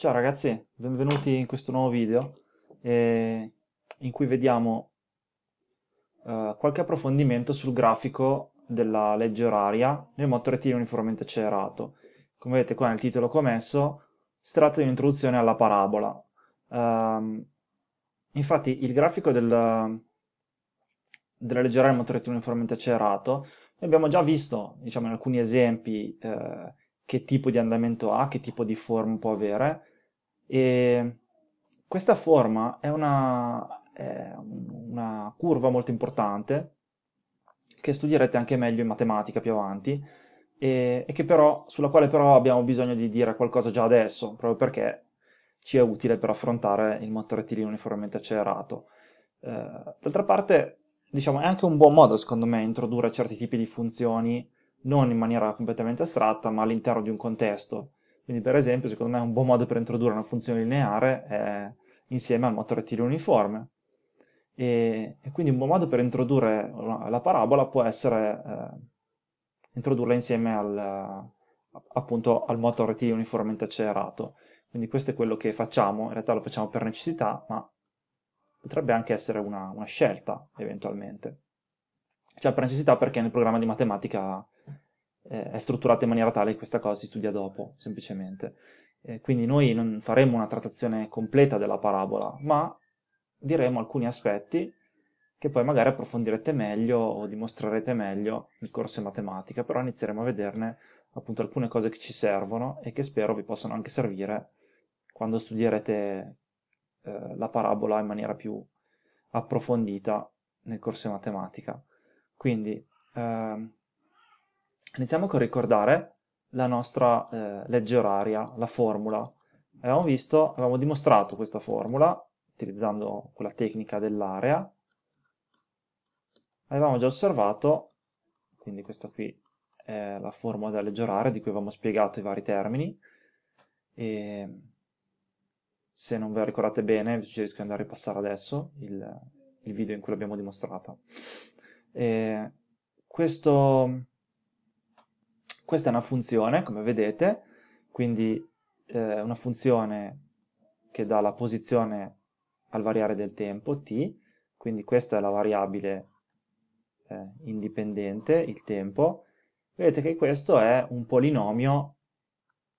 Ciao ragazzi, benvenuti in questo nuovo video eh, in cui vediamo eh, qualche approfondimento sul grafico della legge oraria nel motorettino uniformemente accelerato. Come vedete qua nel titolo che ho messo, si tratta di un'introduzione alla parabola. Eh, infatti il grafico del, della legge oraria nel motorettino uniformemente accelerato l'abbiamo già visto diciamo, in alcuni esempi eh, che tipo di andamento ha, che tipo di forma può avere. E questa forma è una, è una curva molto importante che studierete anche meglio in matematica più avanti e, e però, sulla quale però abbiamo bisogno di dire qualcosa già adesso, proprio perché ci è utile per affrontare il motore motorettilino uniformemente accelerato. Eh, d'altra parte, diciamo, è anche un buon modo, secondo me, introdurre certi tipi di funzioni non in maniera completamente astratta, ma all'interno di un contesto. Quindi, per esempio, secondo me un buon modo per introdurre una funzione lineare è insieme al motorettile uniforme. E, e, quindi un buon modo per introdurre la parabola può essere eh, introdurla insieme al, appunto al motorettile uniformemente accelerato. Quindi questo è quello che facciamo, in realtà lo facciamo per necessità, ma potrebbe anche essere una, una scelta eventualmente. Cioè per necessità perché nel programma di matematica eh, è strutturata in maniera tale che questa cosa si studia dopo, semplicemente. Eh, quindi noi non faremo una trattazione completa della parabola, ma diremo alcuni aspetti che poi magari approfondirete meglio o dimostrerete meglio nel corso di matematica, però inizieremo a vederne appunto alcune cose che ci servono e che spero vi possano anche servire quando studierete eh, la parabola in maniera più approfondita nel corso di matematica. Quindi eh, Iniziamo con ricordare la nostra eh, legge oraria, la formula. Abbiamo visto, avevamo dimostrato questa formula utilizzando quella tecnica dell'area. Avevamo già osservato, quindi questa qui è la formula della legge oraria di cui avevamo spiegato i vari termini. E se non ve la ricordate bene, vi suggerisco di andare a ripassare adesso il, il video in cui l'abbiamo dimostrata. E questo, questa è una funzione, come vedete, quindi eh, una funzione che dà la posizione al variare del tempo, t, quindi questa è la variabile eh, indipendente, il tempo. Vedete che questo è un polinomio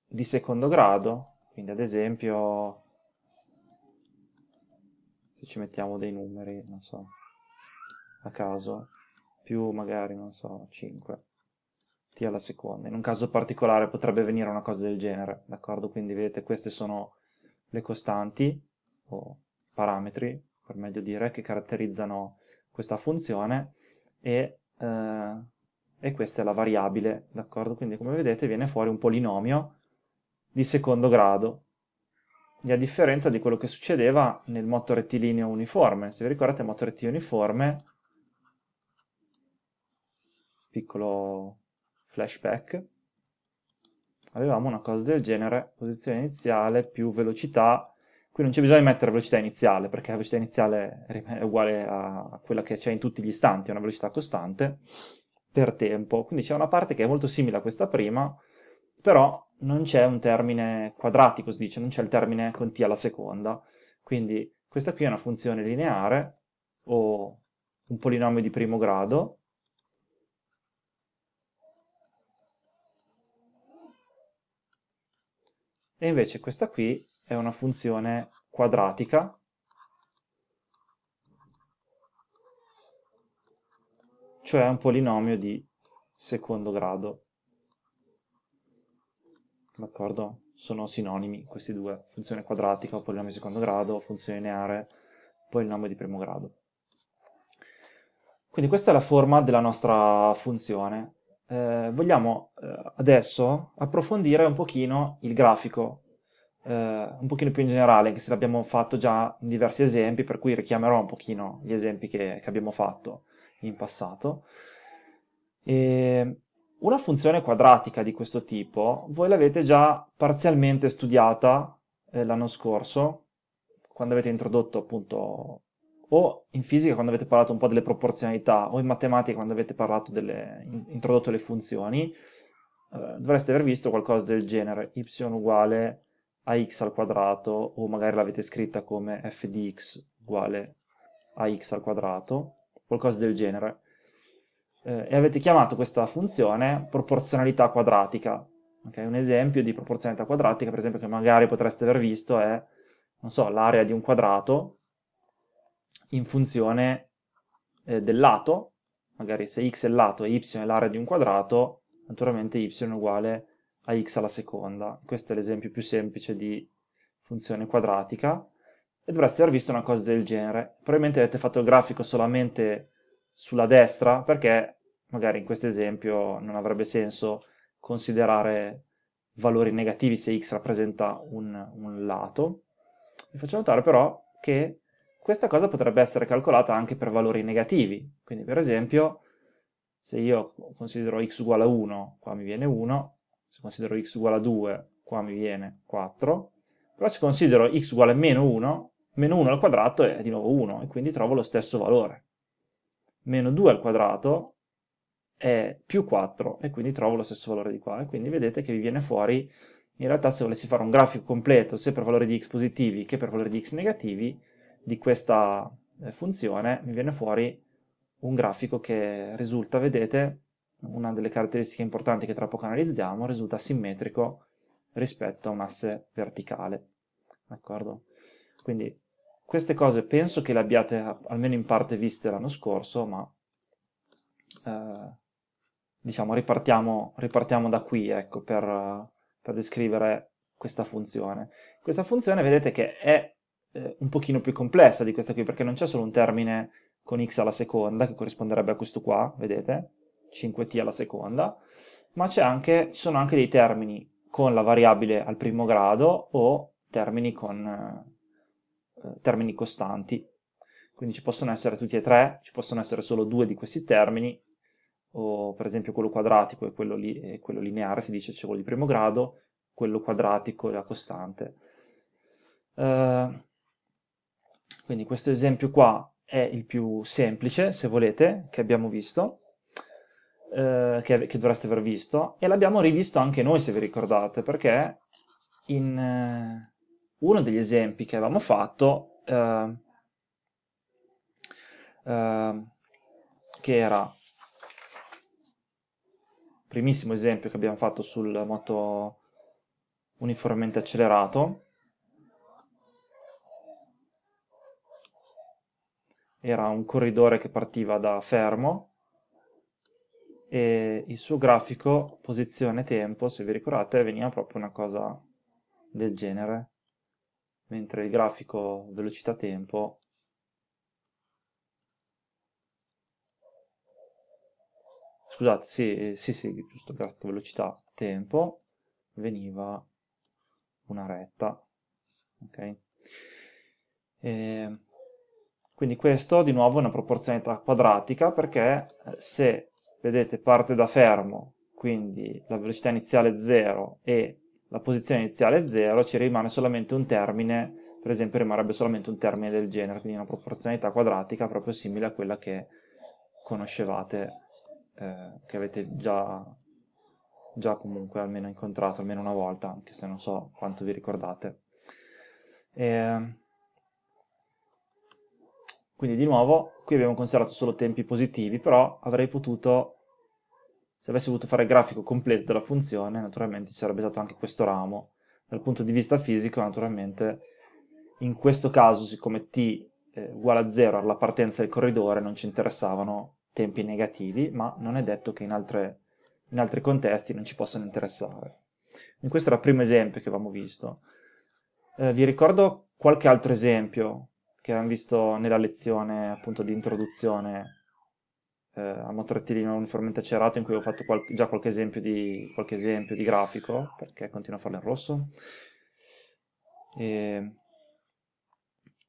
di secondo grado, quindi ad esempio se ci mettiamo dei numeri, non so, a caso, più magari, non so, 5 t alla seconda. In un caso particolare potrebbe venire una cosa del genere, d'accordo? Quindi vedete queste sono le costanti o parametri, per meglio dire, che caratterizzano questa funzione e, eh, e questa è la variabile, d'accordo? Quindi come vedete viene fuori un polinomio di secondo grado, e a differenza di quello che succedeva nel moto rettilineo uniforme. Se vi ricordate, il moto rettilineo uniforme, piccolo flashback, avevamo una cosa del genere, posizione iniziale più velocità, qui non c'è bisogno di mettere velocità iniziale, perché la velocità iniziale è uguale a quella che c'è in tutti gli istanti, è una velocità costante, per tempo, quindi c'è una parte che è molto simile a questa prima, però non c'è un termine quadratico, si dice, non c'è il termine con t alla seconda, quindi questa qui è una funzione lineare, o un polinomio di primo grado, e invece questa qui è una funzione quadratica cioè un polinomio di secondo grado. D'accordo? Sono sinonimi questi due, funzione quadratica o polinomio di secondo grado, funzione lineare, polinomio di primo grado. Quindi questa è la forma della nostra funzione eh, vogliamo eh, adesso approfondire un pochino il grafico, eh, un pochino più in generale, anche se l'abbiamo fatto già in diversi esempi, per cui richiamerò un pochino gli esempi che, che abbiamo fatto in passato. E una funzione quadratica di questo tipo voi l'avete già parzialmente studiata eh, l'anno scorso, quando avete introdotto appunto o in fisica quando avete parlato un po' delle proporzionalità, o in matematica quando avete parlato delle, in, introdotto le funzioni, eh, dovreste aver visto qualcosa del genere, y uguale a x al quadrato, o magari l'avete scritta come f di x uguale a x al quadrato, qualcosa del genere. Eh, e avete chiamato questa funzione proporzionalità quadratica. Okay? Un esempio di proporzionalità quadratica, per esempio, che magari potreste aver visto è, non so, l'area di un quadrato, in funzione eh, del lato, magari se x è il lato e y è l'area di un quadrato, naturalmente y è uguale a x alla seconda. Questo è l'esempio più semplice di funzione quadratica e dovreste aver visto una cosa del genere. Probabilmente avete fatto il grafico solamente sulla destra perché magari in questo esempio non avrebbe senso considerare valori negativi se x rappresenta un, un lato. Vi faccio notare però che questa cosa potrebbe essere calcolata anche per valori negativi, quindi per esempio se io considero x uguale a 1, qua mi viene 1, se considero x uguale a 2, qua mi viene 4, però se considero x uguale a meno 1, meno 1 al quadrato è di nuovo 1 e quindi trovo lo stesso valore. Meno 2 al quadrato è più 4 e quindi trovo lo stesso valore di qua e quindi vedete che vi viene fuori in realtà se volessi fare un grafico completo sia per valori di x positivi che per valori di x negativi di questa eh, funzione mi viene fuori un grafico che risulta, vedete, una delle caratteristiche importanti che tra poco analizziamo, risulta simmetrico rispetto a un asse verticale. D'accordo? Quindi queste cose penso che le abbiate almeno in parte viste l'anno scorso, ma eh, diciamo ripartiamo, ripartiamo, da qui ecco, per, per descrivere questa funzione. Questa funzione vedete che è eh, un pochino più complessa di questa qui, perché non c'è solo un termine con x alla seconda, che corrisponderebbe a questo qua, vedete? 5t alla seconda, ma c'è anche, ci sono anche dei termini con la variabile al primo grado o termini con eh, eh, termini costanti. Quindi ci possono essere tutti e tre, ci possono essere solo due di questi termini, o per esempio quello quadratico e quello, li, e quello lineare, si dice c'è quello di primo grado, quello quadratico e la costante. Uh, quindi questo esempio qua è il più semplice, se volete, che abbiamo visto, eh, che, che, dovreste aver visto, e l'abbiamo rivisto anche noi, se vi ricordate, perché in eh, uno degli esempi che avevamo fatto, eh, eh che era il primissimo esempio che abbiamo fatto sul moto uniformemente accelerato, era un corridore che partiva da fermo e il suo grafico posizione tempo, se vi ricordate, veniva proprio una cosa del genere, mentre il grafico velocità tempo scusate, sì, sì, sì, giusto, grafico velocità tempo veniva una retta, ok? E quindi questo di nuovo è una proporzionalità quadratica perché eh, se, vedete, parte da fermo, quindi la velocità iniziale è 0 e la posizione iniziale è 0, ci rimane solamente un termine, per esempio rimarrebbe solamente un termine del genere, quindi una proporzionalità quadratica proprio simile a quella che conoscevate, eh, che avete già, già comunque almeno incontrato almeno una volta, anche se non so quanto vi ricordate. E, ehm, quindi di nuovo, qui abbiamo considerato solo tempi positivi, però avrei potuto, se avessi voluto fare il grafico completo della funzione, naturalmente ci sarebbe stato anche questo ramo. Dal punto di vista fisico, naturalmente, in questo caso, siccome t eh, uguale a 0 alla partenza del corridore, non ci interessavano tempi negativi, ma non è detto che in, altre, in altri contesti non ci possano interessare. Quindi questo era il primo esempio che avevamo visto. Eh, vi ricordo qualche altro esempio che abbiamo visto nella lezione appunto di introduzione eh, a motorettilino uniformemente accelerato in cui ho fatto qual già qualche esempio, di, qualche esempio, di, grafico perché continuo a farlo in rosso e...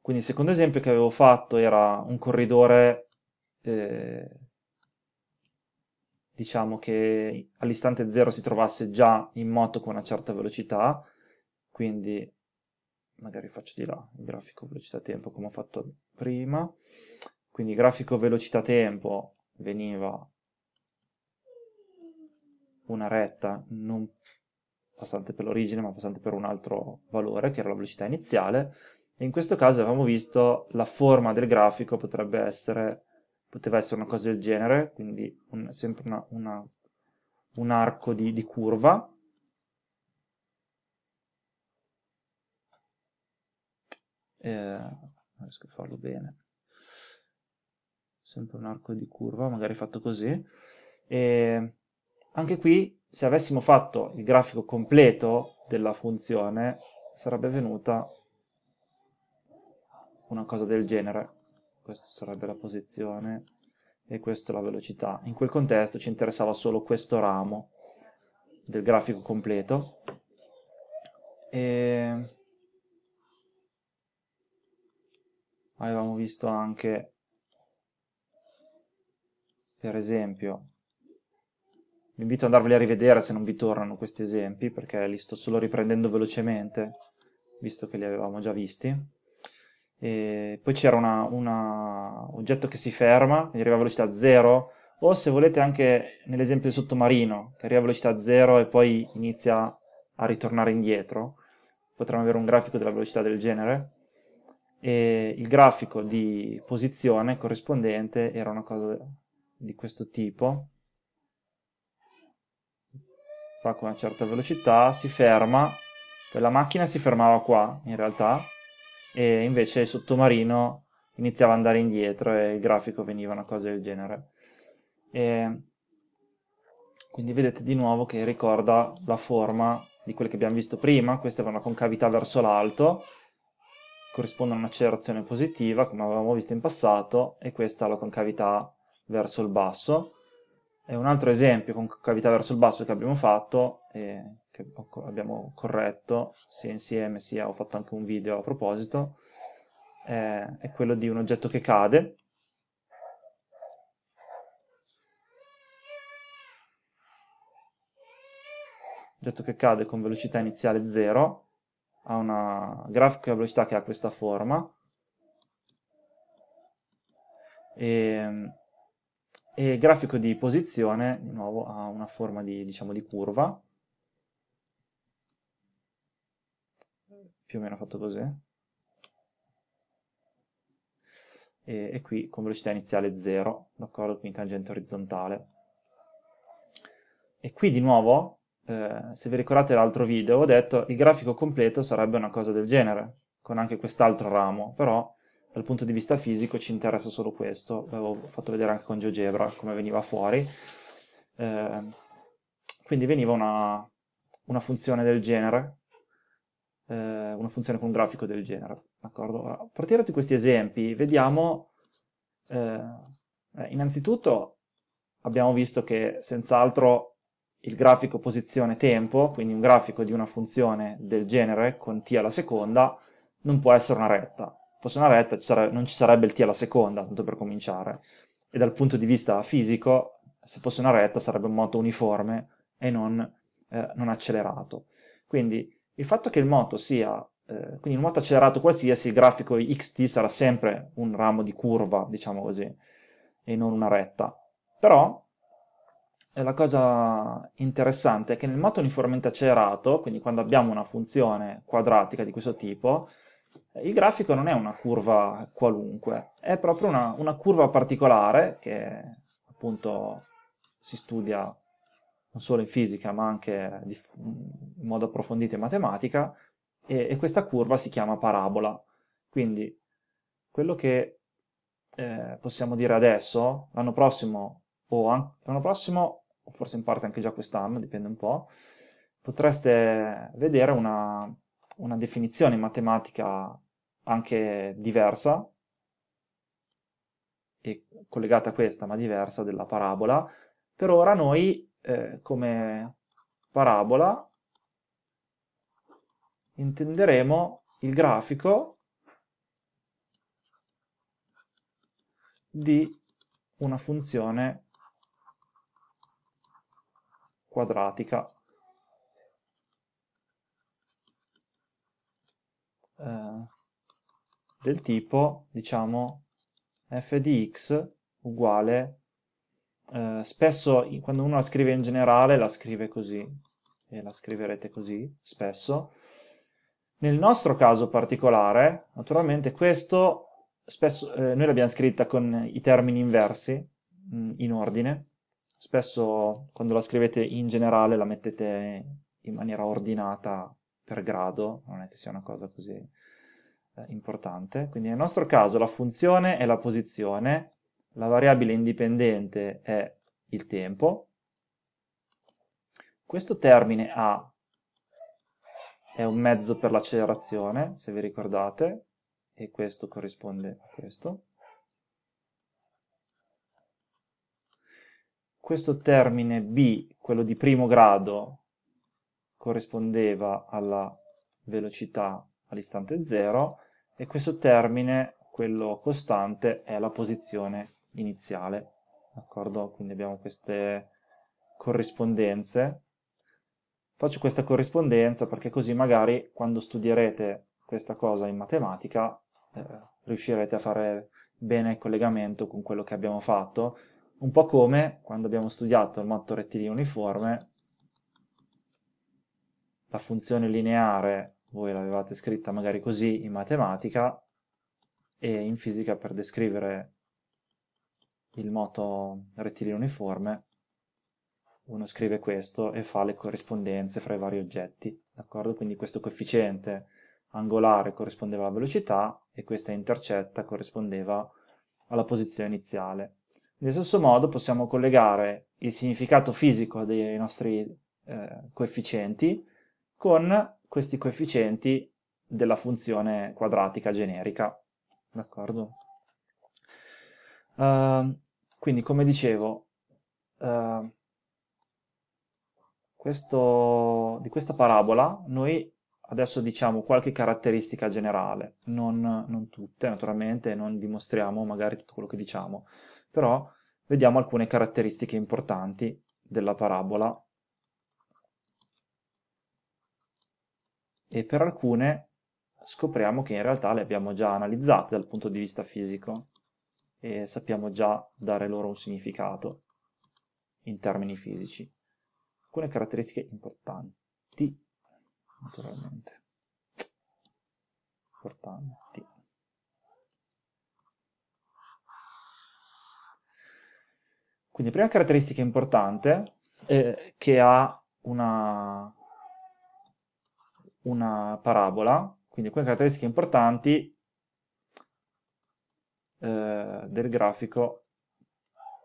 quindi il secondo esempio che avevo fatto era un corridore eh, diciamo che all'istante zero si trovasse già in moto con una certa velocità quindi magari faccio di là il grafico velocità tempo come ho fatto prima quindi grafico velocità tempo veniva una retta non passante per l'origine ma passante per un altro valore che era la velocità iniziale e in questo caso avevamo visto la forma del grafico potrebbe essere poteva essere una cosa del genere quindi un, sempre una, una, un arco di, di curva eh, non riesco a farlo bene sempre un arco di curva magari fatto così e anche qui se avessimo fatto il grafico completo della funzione sarebbe venuta una cosa del genere questa sarebbe la posizione e questa la velocità in quel contesto ci interessava solo questo ramo del grafico completo e avevamo visto anche per esempio vi invito ad andarveli a rivedere se non vi tornano questi esempi perché li sto solo riprendendo velocemente visto che li avevamo già visti e poi c'era un oggetto che si ferma quindi arriva a velocità 0 o se volete anche nell'esempio del sottomarino che arriva a velocità 0 e poi inizia a ritornare indietro potremmo avere un grafico della velocità del genere e il grafico di posizione corrispondente era una cosa di questo tipo fa con una certa velocità, si ferma la macchina si fermava qua in realtà e invece il sottomarino iniziava ad andare indietro e il grafico veniva una cosa del genere e quindi vedete di nuovo che ricorda la forma di quelle che abbiamo visto prima questa vanno una concavità verso l'alto corrisponde a un'accelerazione positiva, come avevamo visto in passato, e questa ha la concavità verso il basso. E un altro esempio con concavità verso il basso che abbiamo fatto, eh, che abbiamo corretto sia insieme sia ho fatto anche un video a proposito, eh, è quello di un oggetto che cade. Oggetto che cade con velocità iniziale 0, ha una grafica velocità che ha questa forma ehm, e, e grafico di posizione di nuovo ha una forma di, diciamo, di curva più o meno fatto così e, e qui con velocità iniziale 0 d'accordo quindi tangente orizzontale e qui di nuovo eh, se vi ricordate l'altro video, ho detto il grafico completo sarebbe una cosa del genere, con anche quest'altro ramo, però dal punto di vista fisico ci interessa solo questo, l'avevo fatto vedere anche con GeoGebra come veniva fuori, eh, quindi veniva una, una, funzione del genere, eh, una funzione con un grafico del genere, A partire da questi esempi vediamo, eh, eh innanzitutto abbiamo visto che senz'altro il grafico posizione tempo, quindi un grafico di una funzione del genere con t alla seconda, non può essere una retta. Fosse una retta ci sarebbe, non ci sarebbe il t alla seconda, tanto per cominciare. E dal punto di vista fisico, se fosse una retta sarebbe un moto uniforme e non, eh, non accelerato. Quindi il fatto che il moto sia, eh, quindi un moto accelerato qualsiasi, il grafico xt sarà sempre un ramo di curva, diciamo così, e non una retta. Però la cosa interessante è che nel matto uniformemente accelerato, quindi quando abbiamo una funzione quadratica di questo tipo, il grafico non è una curva qualunque, è proprio una, una curva particolare che appunto si studia non solo in fisica ma anche di, in modo approfondito in matematica e, e questa curva si chiama parabola. Quindi quello che eh, possiamo dire adesso, l'anno prossimo, o l'anno prossimo o forse in parte anche già quest'anno, dipende un po', potreste vedere una, una definizione in matematica anche diversa, e collegata a questa ma diversa della parabola. Per ora noi eh, come parabola intenderemo il grafico di una funzione quadratica eh, del tipo, diciamo, f di x uguale, eh, spesso quando uno la scrive in generale la scrive così, e la scriverete così spesso. Nel nostro caso particolare, naturalmente questo spesso, eh, noi l'abbiamo scritta con i termini inversi, mh, mm, in ordine, Spesso quando la scrivete in generale la mettete in maniera ordinata per grado, non è che sia una cosa così eh, importante. Quindi nel nostro caso la funzione è la posizione, la variabile indipendente è il tempo. Questo termine A è un mezzo per l'accelerazione, se vi ricordate, e questo corrisponde a questo. questo termine b, quello di primo grado, corrispondeva alla velocità all'istante 0 e questo termine, quello costante, è la posizione iniziale. D'accordo? Quindi abbiamo queste corrispondenze. Faccio questa corrispondenza perché così magari quando studierete questa cosa in matematica eh, riuscirete a fare bene il collegamento con quello che abbiamo fatto un po' come quando abbiamo studiato il matto rettilineo uniforme, la funzione lineare voi l'avevate scritta magari così in matematica e in fisica per descrivere il moto rettilineo uniforme uno scrive questo e fa le corrispondenze fra i vari oggetti, d'accordo? Quindi questo coefficiente angolare corrispondeva alla velocità e questa intercetta corrispondeva alla posizione iniziale. Nello stesso modo possiamo collegare il significato fisico dei nostri eh, coefficienti con questi coefficienti della funzione quadratica generica. D'accordo? Uh, quindi, come dicevo, uh, questo, di questa parabola noi adesso diciamo qualche caratteristica generale, non, non tutte naturalmente, non dimostriamo magari tutto quello che diciamo, però vediamo alcune caratteristiche importanti della parabola e per alcune scopriamo che in realtà le abbiamo già analizzate dal punto di vista fisico e sappiamo già dare loro un significato in termini fisici. Alcune caratteristiche importanti, naturalmente. Importanti. Quindi prima caratteristica importante eh, che ha una, una parabola, quindi quelle caratteristiche importanti eh, del grafico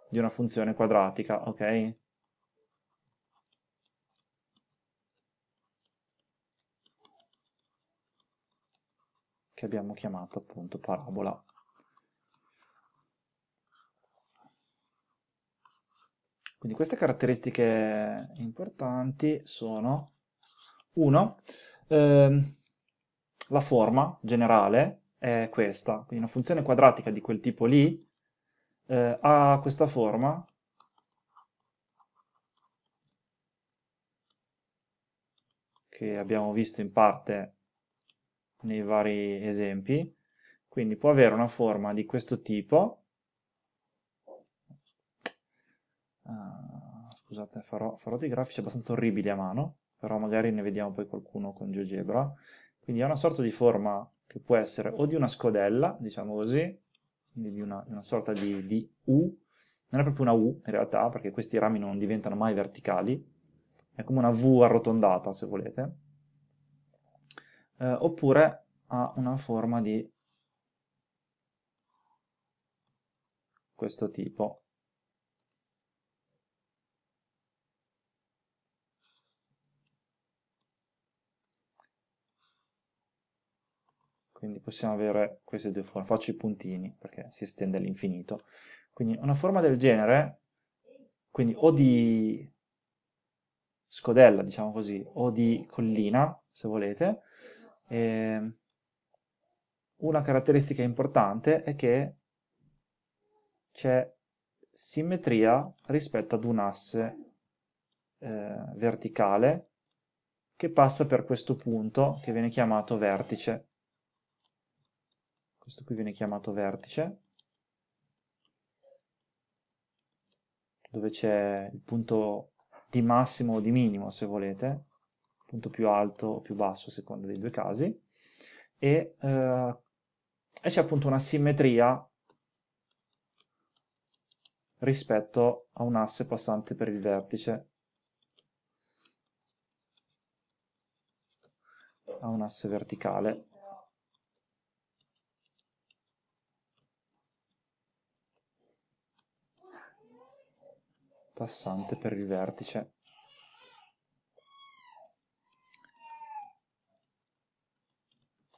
di una funzione quadratica, ok? Che abbiamo chiamato appunto parabola. Quindi queste caratteristiche importanti sono 1. Ehm, la forma generale è questa, quindi una funzione quadratica di quel tipo lì eh, ha questa forma che abbiamo visto in parte nei vari esempi, quindi può avere una forma di questo tipo Ah, scusate, farò, farò, dei grafici abbastanza orribili a mano, però magari ne vediamo poi qualcuno con GeoGebra. Quindi è una sorta di forma che può essere o di una scodella, diciamo così, quindi di una, una sorta di, di U, non è proprio una U in realtà, perché questi rami non diventano mai verticali, è come una V arrotondata se volete, eh, oppure ha una forma di questo tipo, quindi possiamo avere queste due forme, faccio i puntini perché si estende all'infinito, quindi una forma del genere, quindi o di scodella, diciamo così, o di collina, se volete, e ehm, una caratteristica importante è che c'è simmetria rispetto ad un asse eh, verticale che passa per questo punto che viene chiamato vertice questo qui viene chiamato vertice, dove c'è il punto di massimo o di minimo, se volete, punto più alto o più basso, a seconda dei due casi, e, eh, e c'è appunto una simmetria rispetto a un asse passante per il vertice. A un asse verticale passante per il vertice.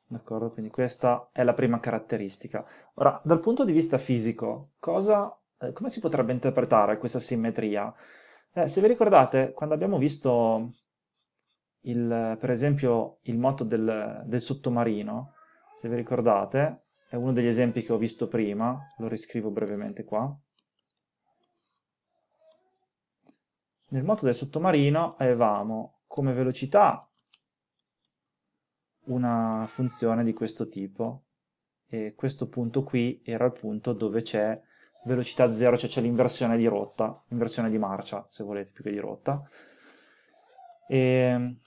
D'accordo, quindi questa è la prima caratteristica. Ora, dal punto di vista fisico, cosa, eh, come si potrebbe interpretare questa simmetria? Eh, se vi ricordate, quando abbiamo visto il, per esempio il moto del, del sottomarino, se vi ricordate, è uno degli esempi che ho visto prima, lo riscrivo brevemente qua, Nel moto del sottomarino avevamo come velocità una funzione di questo tipo e questo punto qui era il punto dove c'è velocità zero, cioè c'è l'inversione di rotta, inversione di marcia se volete più che di rotta. E, ehm,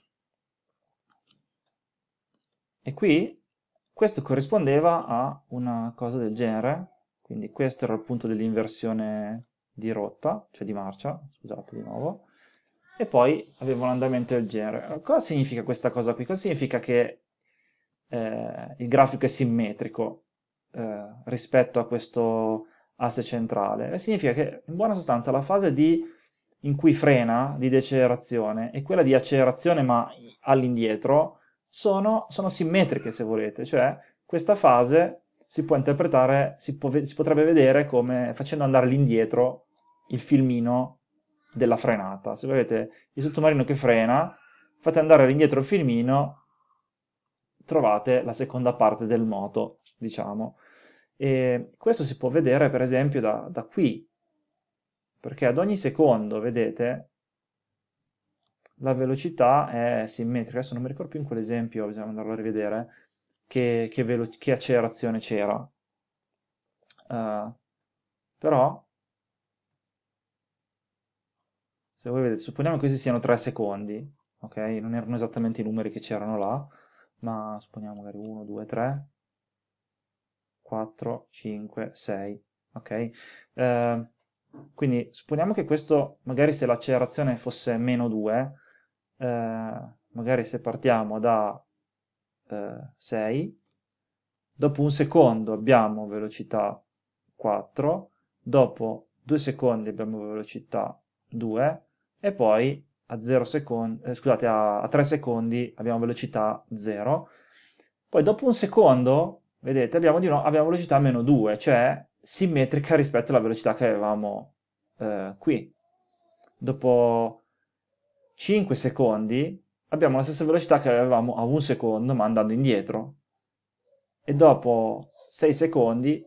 e qui questo corrispondeva a una cosa del genere, quindi questo era il punto dell'inversione di rotta, cioè di marcia, scusate di nuovo, e poi avevo un andamento del genere. Cosa significa questa cosa qui? Cosa significa che eh, il grafico è simmetrico eh, rispetto a questo asse centrale? significa che in buona sostanza la fase di, in cui frena di decelerazione e quella di accelerazione ma all'indietro sono, sono simmetriche se volete, cioè questa fase si può interpretare, si, può, si potrebbe vedere come facendo andare all'indietro il filmino della frenata. Se vedete il sottomarino che frena, fate andare all'indietro il filmino, trovate la seconda parte del moto, diciamo. E questo si può vedere per esempio da, da qui, perché ad ogni secondo, vedete, la velocità è simmetrica. Adesso non mi ricordo più in quell'esempio, bisogna andarlo a rivedere che, che, che accelerazione c'era. Uh, però, se voi vedete, supponiamo che questi siano 3 secondi, ok? Non erano esattamente i numeri che c'erano là, ma supponiamo magari 1, 2, 3, 4, 5, 6, ok? Eh, quindi supponiamo che questo, magari se l'accelerazione fosse meno 2, eh, magari se partiamo da 6, eh, dopo un secondo abbiamo velocità 4, dopo 2 secondi abbiamo velocità 2 e poi a, 0 secondi, eh, scusate, a, a 3 secondi abbiamo velocità 0. Poi dopo un secondo, vedete, abbiamo, di nuovo, abbiamo velocità meno 2, cioè simmetrica rispetto alla velocità che avevamo eh, qui. Dopo 5 secondi abbiamo la stessa velocità che avevamo a un secondo ma andando indietro e dopo 6 secondi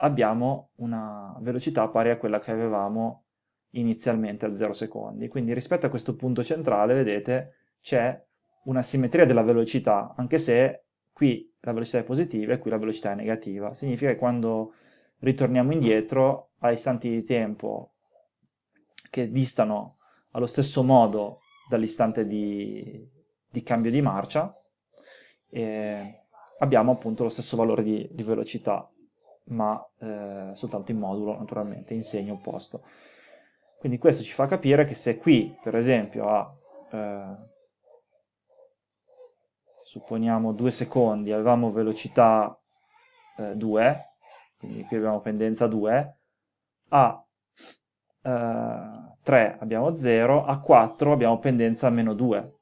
abbiamo una velocità pari a quella che avevamo inizialmente a 0 secondi. Quindi rispetto a questo punto centrale, vedete, c'è una simmetria della velocità, anche se qui la velocità è positiva e qui la velocità è negativa. Significa che quando ritorniamo indietro, a istanti di tempo che distano allo stesso modo dall'istante di, di cambio di marcia e abbiamo appunto lo stesso valore di, di velocità ma eh, soltanto in modulo naturalmente in segno opposto quindi questo ci fa capire che se qui per esempio a eh, supponiamo 2 secondi avevamo velocità eh, 2 quindi qui abbiamo pendenza 2 a eh, 3 abbiamo 0, a 4 abbiamo pendenza a meno 2.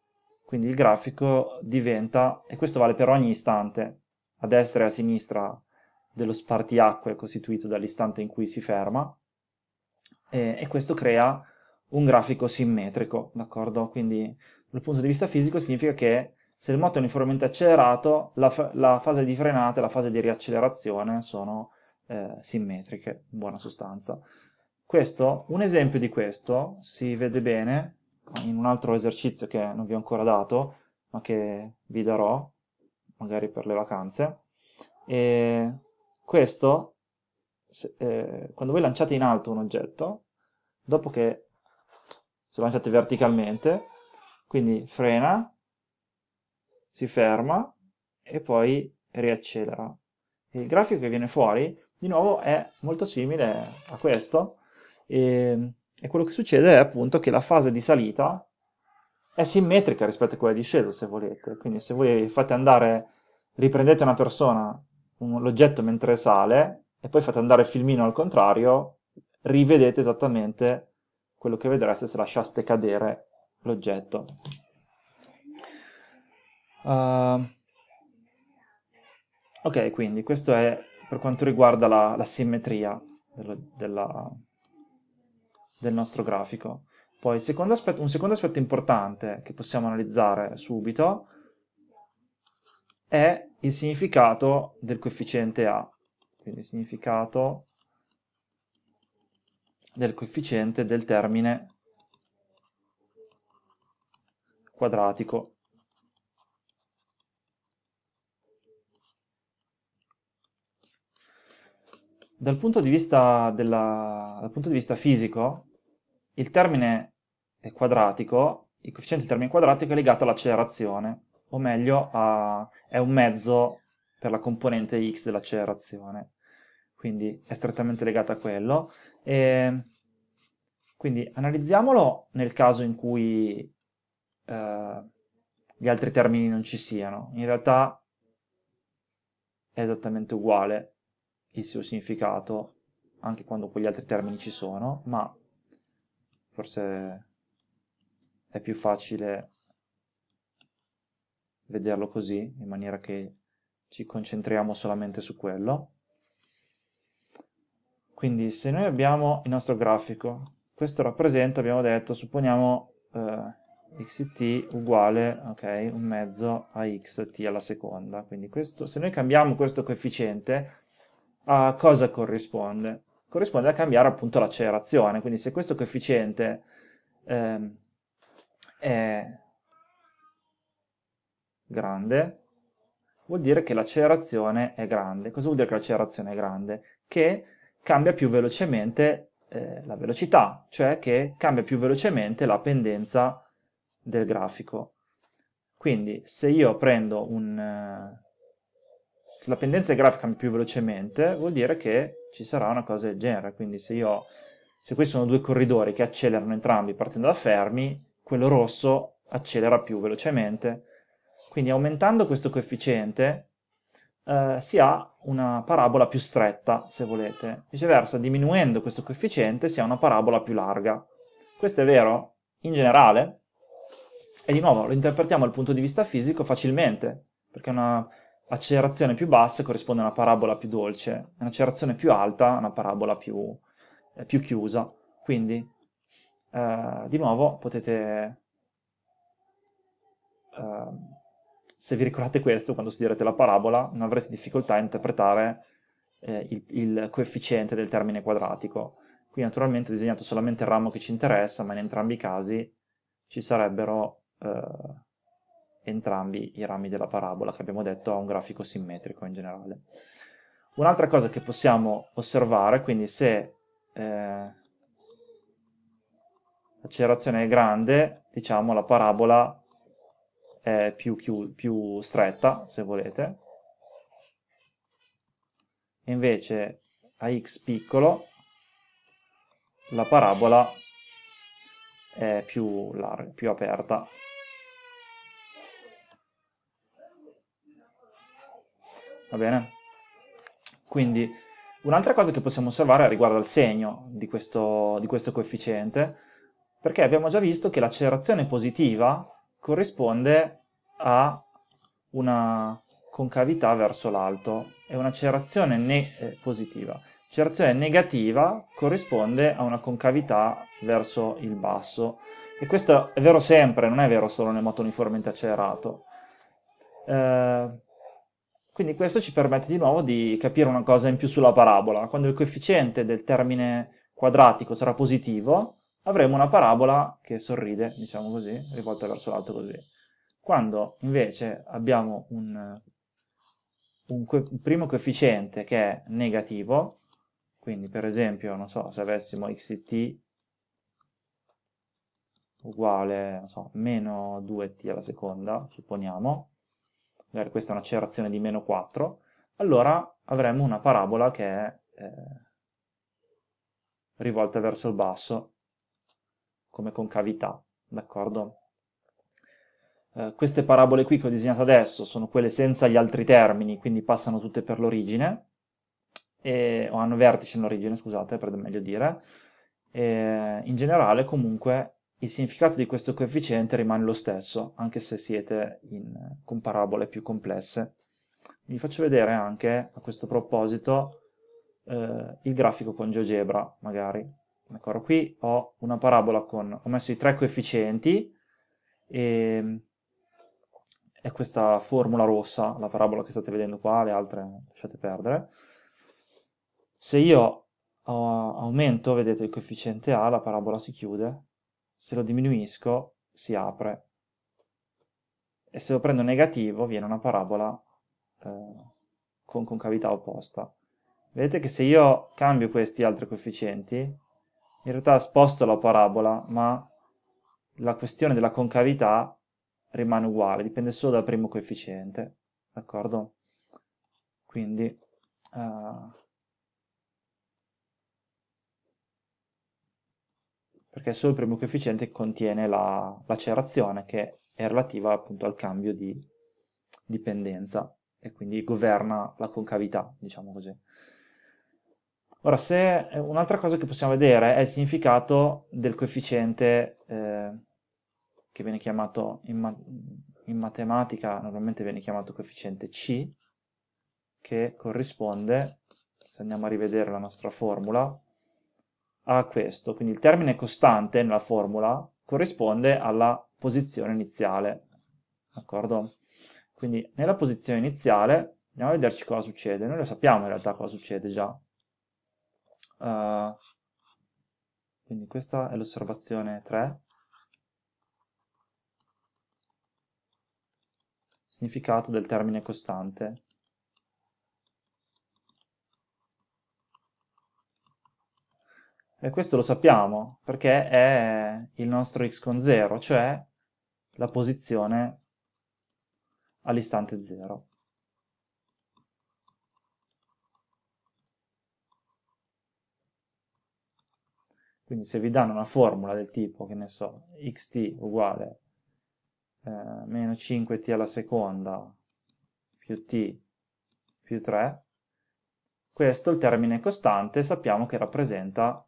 Quindi il grafico diventa, e questo vale per ogni istante, a destra e a sinistra dello spartiacque costituito dall'istante in cui si ferma, e, e questo crea un grafico simmetrico, d'accordo? Quindi dal punto di vista fisico significa che se il moto è uniformemente accelerato, la, la fase di frenata e la fase di riaccelerazione sono eh, simmetriche, in buona sostanza. Questo, un esempio di questo si vede bene in un altro esercizio che non vi ho ancora dato, ma che vi darò, magari per le vacanze. E questo, se, eh, quando voi lanciate in alto un oggetto, dopo che lo lanciate verticalmente, quindi frena, si ferma e poi riaccelera. Il grafico che viene fuori, di nuovo, è molto simile a questo, e, e quello che succede è appunto che la fase di salita è simmetrica rispetto a quella di discesa, se volete. Quindi se voi fate andare, riprendete una persona, un, l'oggetto mentre sale, e poi fate andare il filmino al contrario, rivedete esattamente quello che vedreste se lasciaste cadere l'oggetto. Uh, ok, quindi questo è per quanto riguarda la, la simmetria della, della del nostro grafico. Poi secondo aspetto, un secondo aspetto importante che possiamo analizzare subito è il significato del coefficiente A, quindi il significato del coefficiente del termine quadratico. Dal punto di vista, della, dal punto di vista fisico, il termine quadratico, il coefficiente del termine quadratico è legato all'accelerazione, o meglio a, è un mezzo per la componente x dell'accelerazione, quindi è strettamente legato a quello. E, ehm, quindi analizziamolo nel caso in cui eh, gli altri termini non ci siano. In realtà è esattamente uguale il suo significato anche quando quegli altri termini ci sono, ma forse è più facile vederlo così, in maniera che ci concentriamo solamente su quello. Quindi se noi abbiamo il nostro grafico, questo rappresenta, abbiamo detto, supponiamo eh, xt uguale, ok, un mezzo a xt alla seconda. Quindi questo, se noi cambiamo questo coefficiente, a cosa corrisponde? corrisponde a cambiare appunto l'accelerazione. Quindi se questo coefficiente eh, è grande, vuol dire che l'accelerazione è grande. Cosa vuol dire che l'accelerazione è grande? Che cambia più velocemente eh, la velocità, cioè che cambia più velocemente la pendenza del grafico. Quindi se io prendo un... Eh, se la pendenza del grafico cambia più velocemente, vuol dire che ci sarà una cosa del genere. Quindi se io, se questi sono due corridori che accelerano entrambi partendo da fermi, quello rosso accelera più velocemente. Quindi aumentando questo coefficiente eh, si ha una parabola più stretta, se volete. Viceversa, diminuendo questo coefficiente si ha una parabola più larga. Questo è vero in generale, e di nuovo lo interpretiamo dal punto di vista fisico facilmente, perché una accelerazione più bassa corrisponde a una parabola più dolce, un'accelerazione più alta a una parabola più, eh, più chiusa. Quindi, eh, di nuovo, potete... Eh, se vi ricordate questo, quando studierete la parabola, non avrete difficoltà a interpretare eh, il, il coefficiente del termine quadratico. Qui naturalmente ho disegnato solamente il ramo che ci interessa, ma in entrambi i casi ci sarebbero eh, entrambi i rami della parabola che abbiamo detto ha un grafico simmetrico in generale. Un'altra cosa che possiamo osservare, quindi se eh, l'accelerazione è grande, diciamo la parabola è più, più, più stretta, se volete, e invece a x piccolo la parabola è più larga, più aperta. va bene? Quindi un'altra cosa che possiamo osservare riguarda il segno di questo, di questo coefficiente, perché abbiamo già visto che l'accelerazione positiva corrisponde a una concavità verso l'alto, è un'accelerazione ne eh, positiva. L'accelerazione negativa corrisponde a una concavità verso il basso. E questo è vero sempre, non è vero solo nel moto uniformemente accelerato. Eh, quindi questo ci permette di nuovo di capire una cosa in più sulla parabola. Quando il coefficiente del termine quadratico sarà positivo, avremo una parabola che sorride, diciamo così, rivolta verso l'alto così. Quando invece abbiamo un, un, co un primo coefficiente che è negativo, quindi per esempio, non so, se avessimo x di t uguale, non so, meno 2t alla seconda, supponiamo, magari questa è un'accelerazione di meno 4, allora avremo una parabola che è eh, rivolta verso il basso, come concavità, d'accordo? Eh, queste parabole qui che ho disegnato adesso sono quelle senza gli altri termini, quindi passano tutte per l'origine, o hanno vertice in origine, scusate, per meglio dire, e in generale comunque il significato di questo coefficiente rimane lo stesso, anche se siete in, con parabole più complesse. Vi faccio vedere anche, a questo proposito, eh, il grafico con GeoGebra, magari. D'accordo, qui ho una parabola con, ho messo i tre coefficienti, e ehm, è questa formula rossa, la parabola che state vedendo qua, le altre lasciate perdere. Se io eh, aumento, vedete il coefficiente A, la parabola si chiude, se lo diminuisco si apre e se lo prendo negativo viene una parabola eh, con concavità opposta. Vedete che se io cambio questi altri coefficienti, in realtà sposto la parabola, ma la questione della concavità rimane uguale, dipende solo dal primo coefficiente, d'accordo? Quindi... Eh, perché solo il primo coefficiente contiene la, lacerazione che è relativa appunto al cambio di dipendenza e quindi governa la concavità, diciamo così. Ora, se un'altra cosa che possiamo vedere è il significato del coefficiente eh, che viene chiamato in, ma in matematica, normalmente viene chiamato coefficiente C, che corrisponde, se andiamo a rivedere la nostra formula, a questo, quindi il termine costante nella formula corrisponde alla posizione iniziale, d'accordo? Quindi nella posizione iniziale andiamo a vederci cosa succede, noi lo sappiamo in realtà cosa succede già. Uh, quindi questa è l'osservazione 3. Significato del termine costante. E questo lo sappiamo perché è il nostro x con 0, cioè la posizione all'istante 0. Quindi se vi danno una formula del tipo, che ne so, xt uguale eh, meno 5t alla seconda più t più 3, questo, il termine costante, sappiamo che rappresenta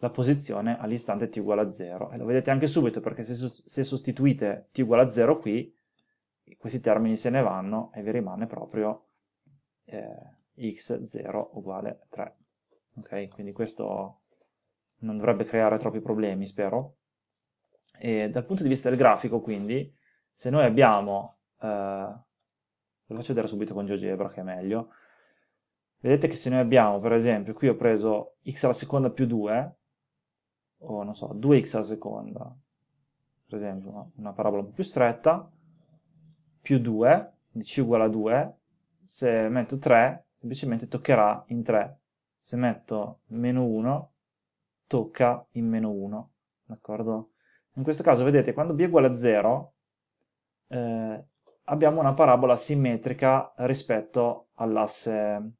la posizione all'istante t uguale a 0 e lo vedete anche subito perché se, se sostituite t uguale a 0 qui questi termini se ne vanno e vi rimane proprio eh, x0 uguale 3 ok quindi questo non dovrebbe creare troppi problemi spero e dal punto di vista del grafico quindi se noi abbiamo eh, lo faccio vedere subito con GeoGebra che è meglio vedete che se noi abbiamo per esempio qui ho preso x alla seconda più 2 o non so, 2x alla seconda, per esempio una, una parabola un po' più stretta, più 2, quindi c uguale a 2, se metto 3, semplicemente toccherà in 3, se metto meno 1, tocca in meno 1, d'accordo? In questo caso, vedete, quando b è uguale a 0, eh, abbiamo una parabola simmetrica rispetto all'asse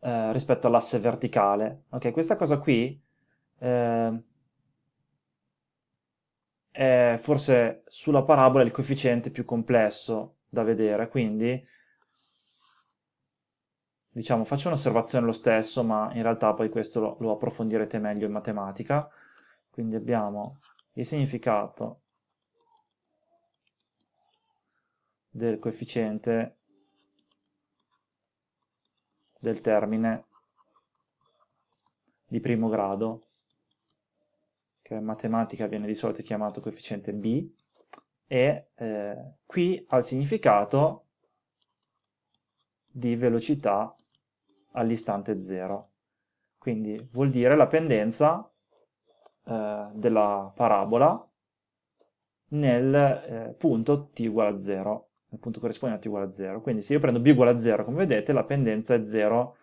eh, rispetto all'asse verticale. Ok, questa cosa qui eh, è forse sulla parabola il coefficiente più complesso da vedere, quindi diciamo faccio un'osservazione lo stesso, ma in realtà poi questo lo, lo approfondirete meglio in matematica. Quindi abbiamo il significato del coefficiente del termine di primo grado, che in matematica viene di solito chiamato coefficiente B, e eh, qui ha il significato di velocità all'istante 0. Quindi vuol dire la pendenza eh, della parabola nel eh, punto t uguale a 0 il punto corrispondente è uguale a 0. Quindi se io prendo b uguale a 0, come vedete, la pendenza è 0,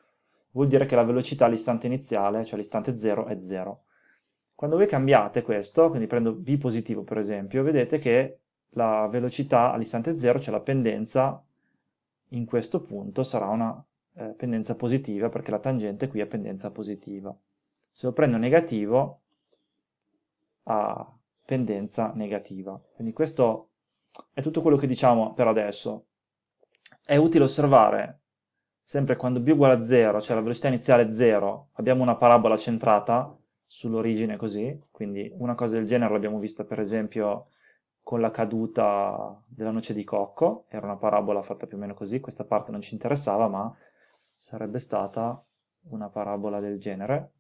vuol dire che la velocità all'istante iniziale, cioè all'istante 0, è 0. Quando voi cambiate questo, quindi prendo b positivo per esempio, vedete che la velocità all'istante 0, cioè la pendenza in questo punto, sarà una eh, pendenza positiva, perché la tangente qui è pendenza positiva. Se lo prendo negativo, ha pendenza negativa. Quindi questo è tutto quello che diciamo per adesso. È utile osservare, sempre quando b uguale a 0, cioè la velocità iniziale è 0, abbiamo una parabola centrata sull'origine così, quindi una cosa del genere l'abbiamo vista per esempio con la caduta della noce di cocco, era una parabola fatta più o meno così, questa parte non ci interessava, ma sarebbe stata una parabola del genere.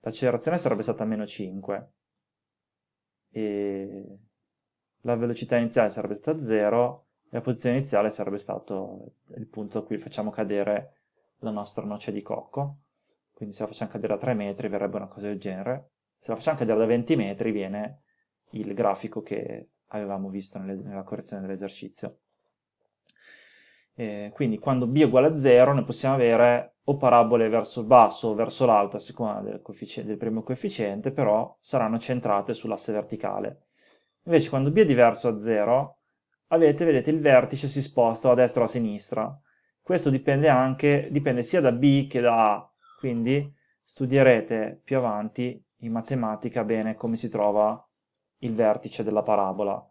L'accelerazione sarebbe stata meno 5, e la velocità iniziale sarebbe stata 0 e la posizione iniziale sarebbe stato il punto a cui facciamo cadere la nostra noce di cocco. Quindi se la facciamo cadere a 3 metri verrebbe una cosa del genere. Se la facciamo cadere da 20 metri viene il grafico che avevamo visto nella correzione dell'esercizio. quindi quando b è uguale a 0 noi possiamo avere o parabole verso il basso o verso l'alto a seconda del, del, primo coefficiente, però saranno centrate sull'asse verticale. Invece quando b è diverso a 0, avete, vedete, il vertice si sposta a destra o a sinistra. Questo dipende, anche, dipende sia da b che da a, quindi studierete più avanti in matematica bene come si trova il vertice della parabola.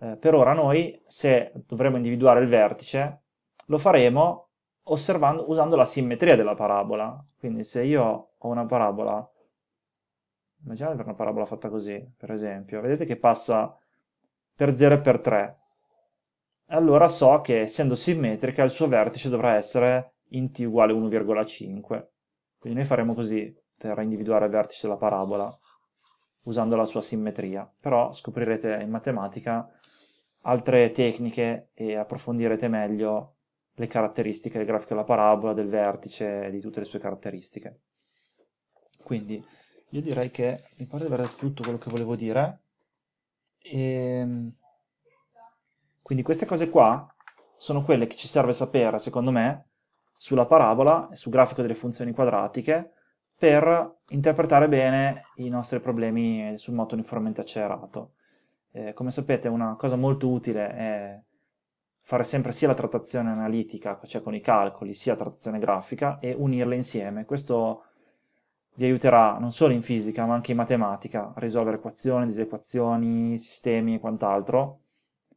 Eh, per ora noi, se dovremo individuare il vertice, lo faremo osservando, usando la simmetria della parabola. Quindi se io ho una parabola, immaginate una parabola fatta così, per esempio, vedete che passa per 0 e per 3. Allora so che essendo simmetrica il suo vertice dovrà essere in t uguale 1,5. Quindi noi faremo così per individuare il vertice della parabola, usando la sua simmetria. Però scoprirete in matematica altre tecniche e approfondirete meglio le caratteristiche del grafico della parabola, del vertice, di tutte le sue caratteristiche. Quindi io direi che mi pare di aver detto tutto quello che volevo dire. E... Ehm, quindi queste cose qua sono quelle che ci serve sapere, secondo me, sulla parabola e sul grafico delle funzioni quadratiche per interpretare bene i nostri problemi sul moto uniformemente accelerato. Eh, come sapete una cosa molto utile è fare sempre sia la trattazione analitica, cioè con i calcoli, sia la trattazione grafica e unirle insieme. Questo vi aiuterà non solo in fisica, ma anche in matematica, a risolvere equazioni, disequazioni, sistemi e quant'altro.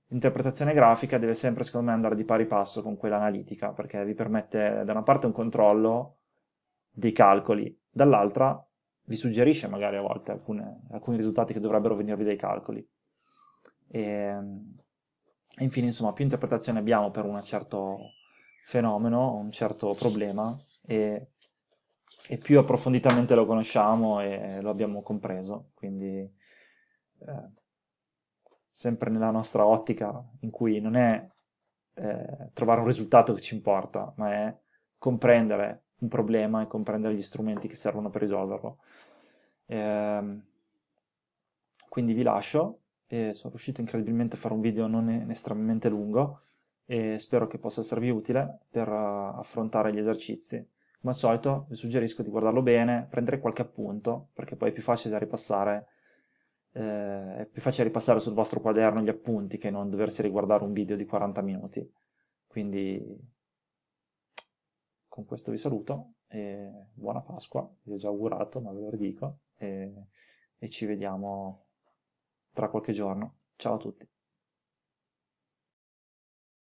L'interpretazione grafica deve sempre, secondo me, andare di pari passo con quella analitica, perché vi permette da una parte un controllo dei calcoli, dall'altra vi suggerisce magari a volte alcune, alcuni risultati che dovrebbero venirvi dai calcoli. E, ehm, infine, insomma, più interpretazioni abbiamo per un certo fenomeno, un certo problema, e, e più approfonditamente lo conosciamo e lo abbiamo compreso. Quindi, eh, sempre nella nostra ottica, in cui non è eh, trovare un risultato che ci importa, ma è comprendere un problema e comprendere gli strumenti che servono per risolverlo. Eh, quindi vi lascio e sono riuscito incredibilmente a fare un video non estremamente lungo e spero che possa esservi utile per eh, affrontare gli esercizi. Come al solito vi suggerisco di guardarlo bene, prendere qualche appunto, perché poi è più facile da ripassare, eh, è più facile ripassare sul vostro quaderno gli appunti che non doversi riguardare un video di 40 minuti. Quindi con questo vi saluto e buona Pasqua, vi ho già augurato, ma ve lo ridico, e, e ci vediamo tra qualche giorno. Ciao a tutti.